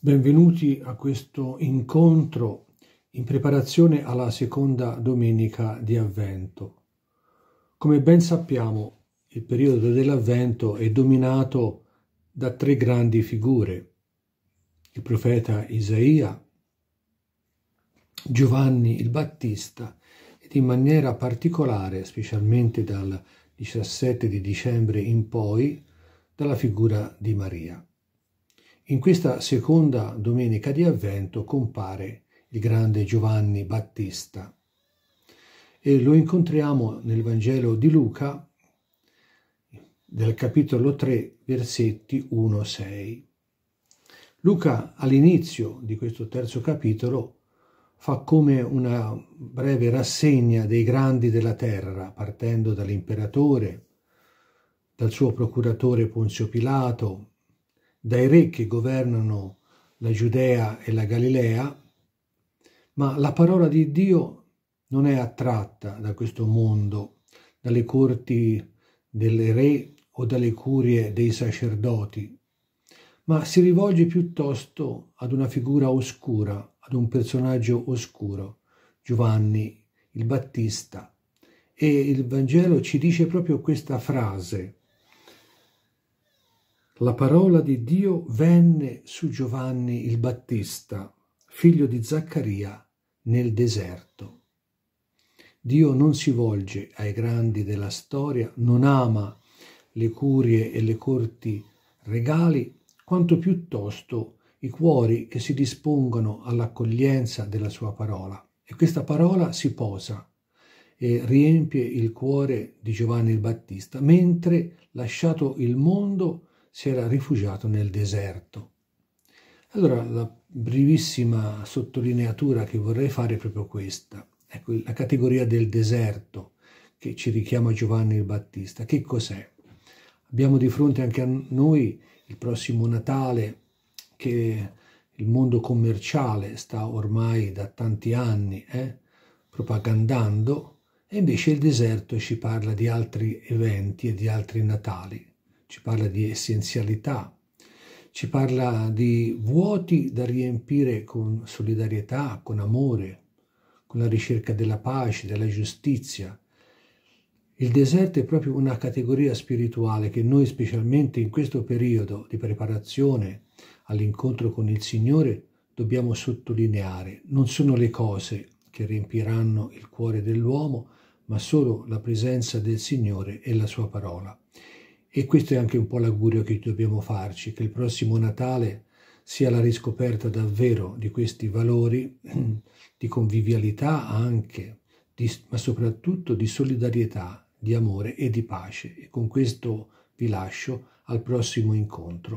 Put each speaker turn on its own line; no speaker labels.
Benvenuti a questo incontro in preparazione alla seconda domenica di Avvento. Come ben sappiamo, il periodo dell'Avvento è dominato da tre grandi figure, il profeta Isaia, Giovanni il Battista ed in maniera particolare, specialmente dal 17 di dicembre in poi, dalla figura di Maria. In questa seconda domenica di avvento compare il grande Giovanni Battista e lo incontriamo nel Vangelo di Luca del capitolo 3 versetti 1-6. Luca all'inizio di questo terzo capitolo fa come una breve rassegna dei grandi della terra, partendo dall'imperatore, dal suo procuratore Ponzio Pilato, dai re che governano la Giudea e la Galilea, ma la parola di Dio non è attratta da questo mondo, dalle corti delle re o dalle curie dei sacerdoti, ma si rivolge piuttosto ad una figura oscura, ad un personaggio oscuro, Giovanni il Battista. E il Vangelo ci dice proprio questa frase, la parola di Dio venne su Giovanni il Battista, figlio di Zaccaria, nel deserto. Dio non si volge ai grandi della storia, non ama le curie e le corti regali, quanto piuttosto i cuori che si dispongono all'accoglienza della sua parola. E questa parola si posa e riempie il cuore di Giovanni il Battista, mentre lasciato il mondo si era rifugiato nel deserto. Allora la brevissima sottolineatura che vorrei fare è proprio questa, ecco, la categoria del deserto che ci richiama Giovanni il Battista. Che cos'è? Abbiamo di fronte anche a noi il prossimo Natale che il mondo commerciale sta ormai da tanti anni eh, propagandando e invece il deserto ci parla di altri eventi e di altri Natali ci parla di essenzialità, ci parla di vuoti da riempire con solidarietà, con amore, con la ricerca della pace, della giustizia. Il deserto è proprio una categoria spirituale che noi specialmente in questo periodo di preparazione all'incontro con il Signore dobbiamo sottolineare. Non sono le cose che riempiranno il cuore dell'uomo, ma solo la presenza del Signore e la sua parola. E questo è anche un po' l'augurio che dobbiamo farci, che il prossimo Natale sia la riscoperta davvero di questi valori di convivialità anche, di, ma soprattutto di solidarietà, di amore e di pace. E con questo vi lascio al prossimo incontro.